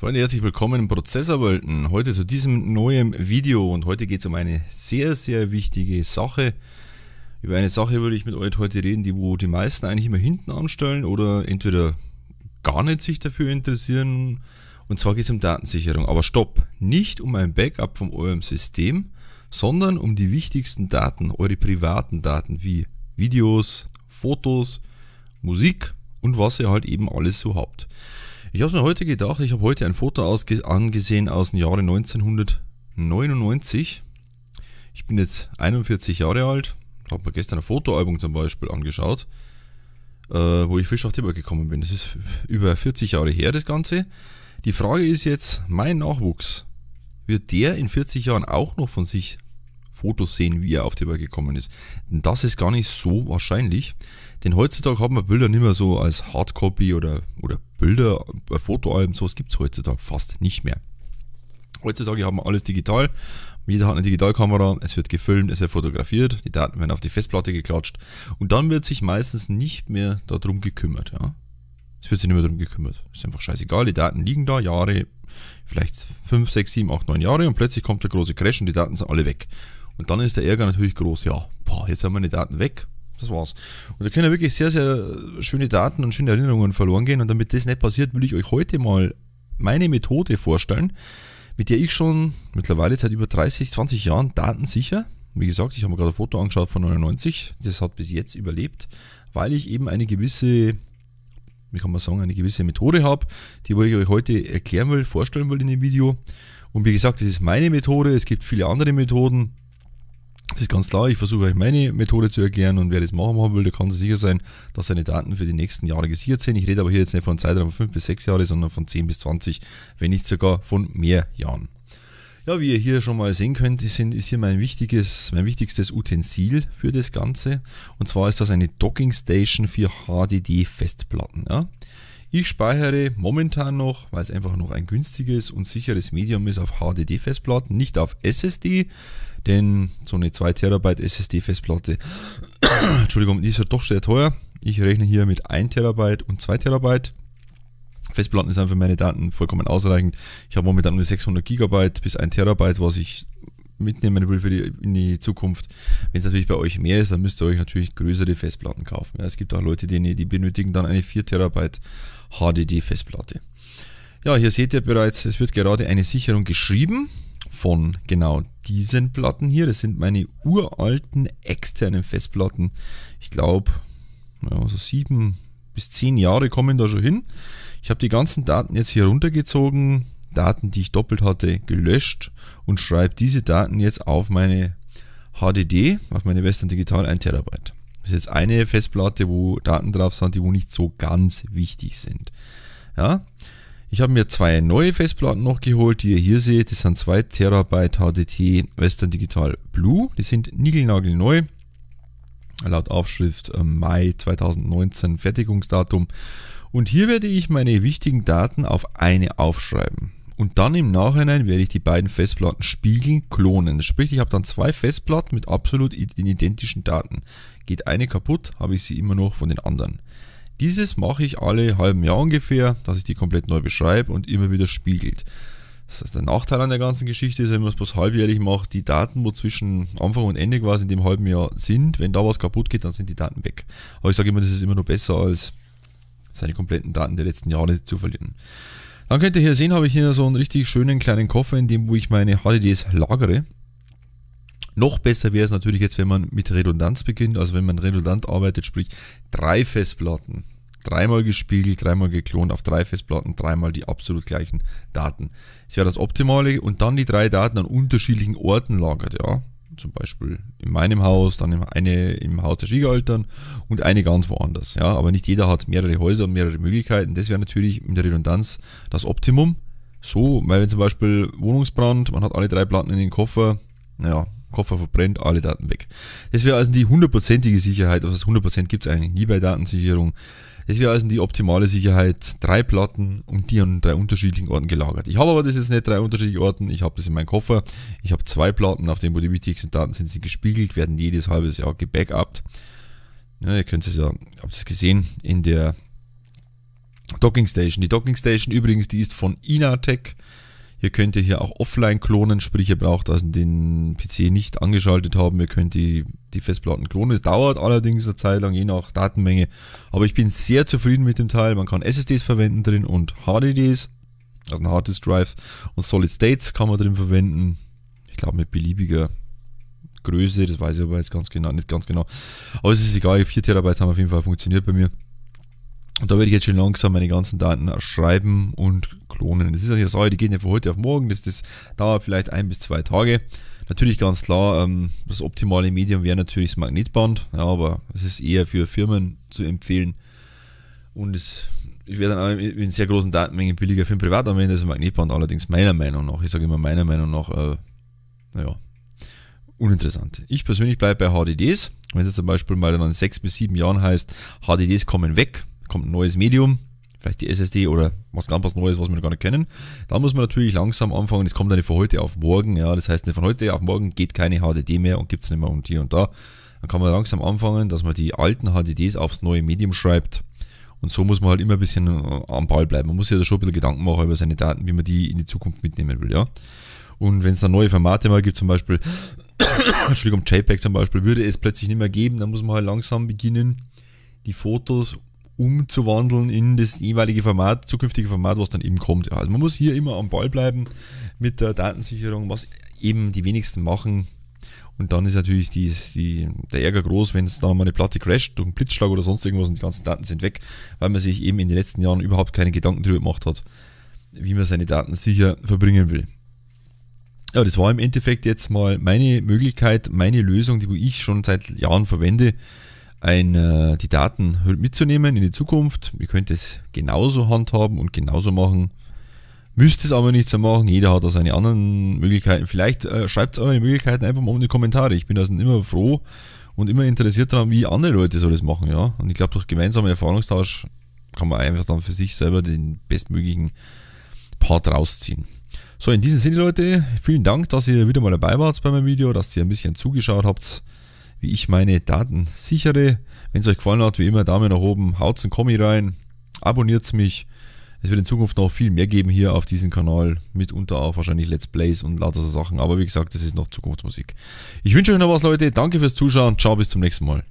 Freunde, herzlich willkommen im Prozessorwelten. Heute zu diesem neuen Video und heute geht es um eine sehr, sehr wichtige Sache. Über eine Sache würde ich mit euch heute reden, die wo die meisten eigentlich immer hinten anstellen oder entweder gar nicht sich dafür interessieren. Und zwar geht es um Datensicherung. Aber stopp, nicht um ein Backup von eurem System, sondern um die wichtigsten Daten, eure privaten Daten wie Videos, Fotos, Musik und was ihr halt eben alles so habt. Ich habe mir heute gedacht, ich habe heute ein Foto angesehen aus dem Jahre 1999. Ich bin jetzt 41 Jahre alt, habe mir gestern ein Fotoalbum zum Beispiel angeschaut, äh, wo ich frisch auf die Welt gekommen bin. Das ist über 40 Jahre her, das Ganze. Die Frage ist jetzt, mein Nachwuchs, wird der in 40 Jahren auch noch von sich Fotos sehen, wie er auf die Welt gekommen ist. Das ist gar nicht so wahrscheinlich, denn heutzutage hat man Bilder nicht mehr so als Hardcopy oder, oder Bilder, äh, Fotoalben, sowas gibt es heutzutage fast nicht mehr. Heutzutage haben wir alles digital. Jeder hat eine Digitalkamera, es wird gefilmt, es wird fotografiert, die Daten werden auf die Festplatte geklatscht und dann wird sich meistens nicht mehr darum gekümmert. Ja? Es wird sich nicht mehr darum gekümmert. Ist einfach scheißegal, die Daten liegen da, Jahre, vielleicht 5, 6, 7, 8, 9 Jahre und plötzlich kommt der große Crash und die Daten sind alle weg. Und dann ist der Ärger natürlich groß, ja, boah, jetzt haben wir die Daten weg, das war's. Und da können ja wirklich sehr, sehr schöne Daten und schöne Erinnerungen verloren gehen. Und damit das nicht passiert, will ich euch heute mal meine Methode vorstellen, mit der ich schon mittlerweile seit über 30, 20 Jahren datensicher, sicher. Wie gesagt, ich habe mir gerade ein Foto angeschaut von 99. Das hat bis jetzt überlebt, weil ich eben eine gewisse, wie kann man sagen, eine gewisse Methode habe, die ich euch heute erklären will, vorstellen will in dem Video. Und wie gesagt, das ist meine Methode. Es gibt viele andere Methoden. Das ist ganz klar. Ich versuche euch meine Methode zu erklären und wer das machen, will, der kann sicher sein, dass seine Daten für die nächsten Jahre gesichert sind. Ich rede aber hier jetzt nicht von Zeitraum von 5 bis 6 Jahre, sondern von 10 bis 20, wenn nicht sogar von mehr Jahren. Ja, wie ihr hier schon mal sehen könnt, ist hier mein, wichtiges, mein wichtigstes Utensil für das Ganze. Und zwar ist das eine Docking Station für HDD-Festplatten. Ja? Ich speichere momentan noch, weil es einfach noch ein günstiges und sicheres Medium ist, auf HDD-Festplatten, nicht auf SSD, denn so eine 2 tb SSD-Festplatte, Entschuldigung, die ist ja doch sehr teuer. Ich rechne hier mit 1 tb und 2 tb Festplatten sind für meine Daten vollkommen ausreichend. Ich habe momentan nur 600 GB bis 1 tb was ich mitnehmen will für die, in die Zukunft. Wenn es natürlich bei euch mehr ist, dann müsst ihr euch natürlich größere Festplatten kaufen. Ja, es gibt auch Leute, die, ne, die benötigen dann eine 4 Terabyte HDD-Festplatte. Ja, hier seht ihr bereits, es wird gerade eine Sicherung geschrieben von genau diesen Platten hier. Das sind meine uralten externen Festplatten. Ich glaube, ja, so sieben bis zehn Jahre kommen da schon hin. Ich habe die ganzen Daten jetzt hier runtergezogen, Daten, die ich doppelt hatte, gelöscht und schreibe diese Daten jetzt auf meine HDD, auf meine Western Digital 1 Terabyte. Das ist jetzt eine Festplatte, wo Daten drauf sind, die wo nicht so ganz wichtig sind. Ja, ich habe mir zwei neue Festplatten noch geholt, die ihr hier seht. Das sind 2 Terabyte HDT Western Digital Blue. Die sind niegelnagelneu. Laut Aufschrift äh, Mai 2019 Fertigungsdatum. Und hier werde ich meine wichtigen Daten auf eine aufschreiben. Und dann im Nachhinein werde ich die beiden Festplatten spiegeln, klonen. Sprich, ich habe dann zwei Festplatten mit absolut identischen Daten. Geht eine kaputt, habe ich sie immer noch von den anderen. Dieses mache ich alle halben Jahr ungefähr, dass ich die komplett neu beschreibe und immer wieder spiegelt. Das ist der Nachteil an der ganzen Geschichte ist, wenn man es bloß halbjährlich macht, die Daten, wo zwischen Anfang und Ende quasi in dem halben Jahr sind, wenn da was kaputt geht, dann sind die Daten weg. Aber ich sage immer, das ist immer nur besser, als seine kompletten Daten der letzten Jahre zu verlieren. Dann könnt ihr hier sehen, habe ich hier so einen richtig schönen kleinen Koffer, in dem wo ich meine HDDs lagere. Noch besser wäre es natürlich jetzt, wenn man mit Redundanz beginnt, also wenn man redundant arbeitet, sprich drei Festplatten, dreimal gespiegelt, dreimal geklont auf drei Festplatten, dreimal die absolut gleichen Daten. Das wäre das Optimale und dann die drei Daten an unterschiedlichen Orten lagert, ja zum Beispiel in meinem Haus, dann eine im Haus der Schwiegereltern und eine ganz woanders. Ja, aber nicht jeder hat mehrere Häuser und mehrere Möglichkeiten. Das wäre natürlich in der Redundanz das Optimum. So, weil wenn zum Beispiel Wohnungsbrand, man hat alle drei Platten in den Koffer, naja, Koffer verbrennt, alle Daten weg. Das wäre also die hundertprozentige Sicherheit, also das 100% gibt es eigentlich nie bei Datensicherung. Es wäre also die optimale Sicherheit, drei Platten und die an drei unterschiedlichen Orten gelagert. Ich habe aber das jetzt nicht drei unterschiedliche Orten, ich habe das in meinem Koffer. Ich habe zwei Platten, auf denen wo die wichtigsten Daten sind, sind gespiegelt, werden jedes halbes Jahr gebackupt. Ja, ihr könnt es ja, habt es gesehen, in der Docking Station. Die Docking Station übrigens, die ist von Inatec. Ihr könnt ihr hier auch offline klonen, sprich ihr braucht also den PC nicht angeschaltet haben. Ihr könnt die, die Festplatten klonen. Es dauert allerdings eine Zeit lang, je nach Datenmenge. Aber ich bin sehr zufrieden mit dem Teil. Man kann SSDs verwenden drin und HDDs, also ein Hardest Drive. Und Solid States kann man drin verwenden. Ich glaube mit beliebiger Größe, das weiß ich aber jetzt ganz genau, nicht ganz genau. Aber es ist egal, 4 TB haben auf jeden Fall funktioniert bei mir. Und da werde ich jetzt schon langsam meine ganzen Daten schreiben und klonen. Das ist also eine Sache, die geht nicht von heute auf morgen. Das, das dauert vielleicht ein bis zwei Tage. Natürlich ganz klar, ähm, das optimale Medium wäre natürlich das Magnetband, ja, aber es ist eher für Firmen zu empfehlen. Und es werde dann auch in sehr großen Datenmengen billiger für den Privatanwender das Magnetband allerdings meiner Meinung nach, ich sage immer meiner Meinung nach, äh, naja, uninteressant. Ich persönlich bleibe bei HDDs. Wenn es zum Beispiel mal dann in sechs bis sieben Jahren heißt, HDDs kommen weg, kommt ein neues Medium, vielleicht die SSD oder was ganz was Neues, was wir noch gar nicht kennen. Da muss man natürlich langsam anfangen. Es kommt dann nicht von heute auf morgen. Ja, das heißt, nicht von heute auf morgen geht keine HDD mehr und gibt es nicht mehr und hier und da. Dann kann man langsam anfangen, dass man die alten HDDs aufs neue Medium schreibt. Und so muss man halt immer ein bisschen äh, am Ball bleiben. Man muss sich da schon ein bisschen Gedanken machen über seine Daten, wie man die in die Zukunft mitnehmen will. Ja. Und wenn es dann neue Formate mal gibt, zum Beispiel, Entschuldigung, JPEG zum Beispiel, würde es plötzlich nicht mehr geben, dann muss man halt langsam beginnen, die Fotos umzuwandeln in das jeweilige Format, zukünftige Format, was dann eben kommt. Also man muss hier immer am Ball bleiben mit der Datensicherung, was eben die wenigsten machen. Und dann ist natürlich die, die, der Ärger groß, wenn es dann mal eine Platte crasht durch einen Blitzschlag oder sonst irgendwas und die ganzen Daten sind weg, weil man sich eben in den letzten Jahren überhaupt keine Gedanken darüber gemacht hat, wie man seine Daten sicher verbringen will. Ja, das war im Endeffekt jetzt mal meine Möglichkeit, meine Lösung, die ich schon seit Jahren verwende, eine, äh, die Daten halt mitzunehmen in die Zukunft. Ihr könnt es genauso handhaben und genauso machen. Müsst es aber nicht so machen. Jeder hat da seine anderen Möglichkeiten. Vielleicht äh, schreibt eure Möglichkeiten einfach mal in die Kommentare. Ich bin da also immer froh und immer interessiert daran, wie andere Leute so das machen. ja. Und ich glaube, durch gemeinsamen Erfahrungstausch kann man einfach dann für sich selber den bestmöglichen Part rausziehen. So, in diesem Sinne, Leute, vielen Dank, dass ihr wieder mal dabei wart bei meinem Video, dass ihr ein bisschen zugeschaut habt wie ich meine Daten sichere. Wenn es euch gefallen hat, wie immer Daumen nach oben, haut einen Kommi rein, abonniert mich. Es wird in Zukunft noch viel mehr geben hier auf diesem Kanal, mitunter auch wahrscheinlich Let's Plays und lauter so Sachen. Aber wie gesagt, das ist noch Zukunftsmusik. Ich wünsche euch noch was, Leute. Danke fürs Zuschauen. Ciao, bis zum nächsten Mal.